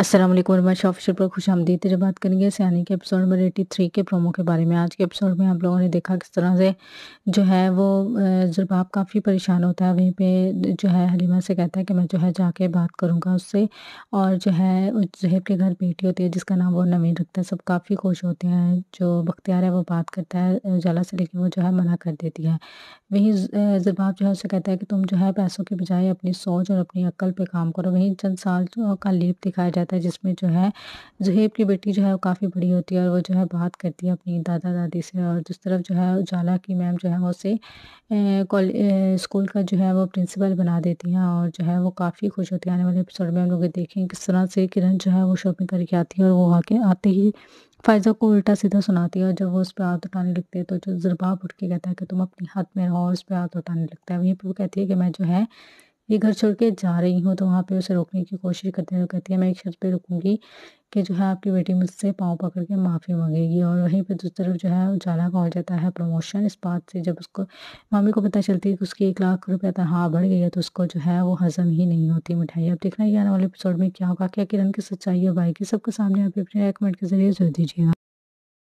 असलम वर्मा शाह पर खुश आमदी तेरे बात करेंगे सियानी के एपिसोड नंबर एटी थ्री के प्रोमो के बारे में आज के एपिसोड में आप लोगों ने देखा किस तरह से जो है वो जरबाब काफ़ी परेशान होता है वहीं पे जो है हलीमा से कहता है कि मैं जो है जाके बात करूँगा उससे और जो है जहेब के घर बेटी होती है जिसका नाम वो नवीन रखता है सब काफ़ी खुश होते हैं जो बख्तियार है वो बात करता है उजाला से लेकिन वो जो है मना कर देती है वहीं जरबाब जो है उससे कहता है कि तुम जो है पैसों के बजाय अपनी सोच और अपनी अक्ल पर काम करो वहीं चंद साल का लीप दिखाया जाता जाता है जिसमें जो है जहेब की बेटी जो है वो काफ़ी बड़ी होती है और वो जो है बात करती है अपनी दादा दादी से और दूसरी तरफ जो है उजाला की मैम जो है वो उसे स्कूल का जो है वो प्रिंसिपल बना देती हैं और जो है वो काफ़ी खुश होती है आने वाले एपिसोड में हम लोग देखें किस तरह से किरण जो है वो शॉपिंग करके आती है और वो आके आते ही फ़ायज़ा को उल्टा सीधा सुनाती है और जब वो उस पर हाथ उठाने लगते हैं तो जो जरबाब उठ के कहता है कि तुम अपने हाथ में रहो और उस पर हाथ उठाने लगता है वहीं पर वो कहती है कि मैं जो है ये घर छोड़ के जा रही हूँ तो वहाँ पे उसे रोकने की कोशिश करते हुए कहती है मैं एक शर्त पे रुकूंगी कि जो है आपकी बेटी मुझसे पाँव पकड़ के माफ़ी मांगेगी और वहीं पर दूसरी तरफ जो है उजाला का हो जाता है प्रमोशन इस बात से जब उसको मामी को पता चलती है कि उसकी एक लाख रुपया तनख्वाह बढ़ गई है तो उसको जो है वो हज़म ही नहीं होती मिठाई अब देखना ये आने वाले एपिसोड में क्या होगा क्या किरण की सच्चाई है भाई की सबके सामने आप अपने कमेंट के जरिए जोड़ दीजिएगा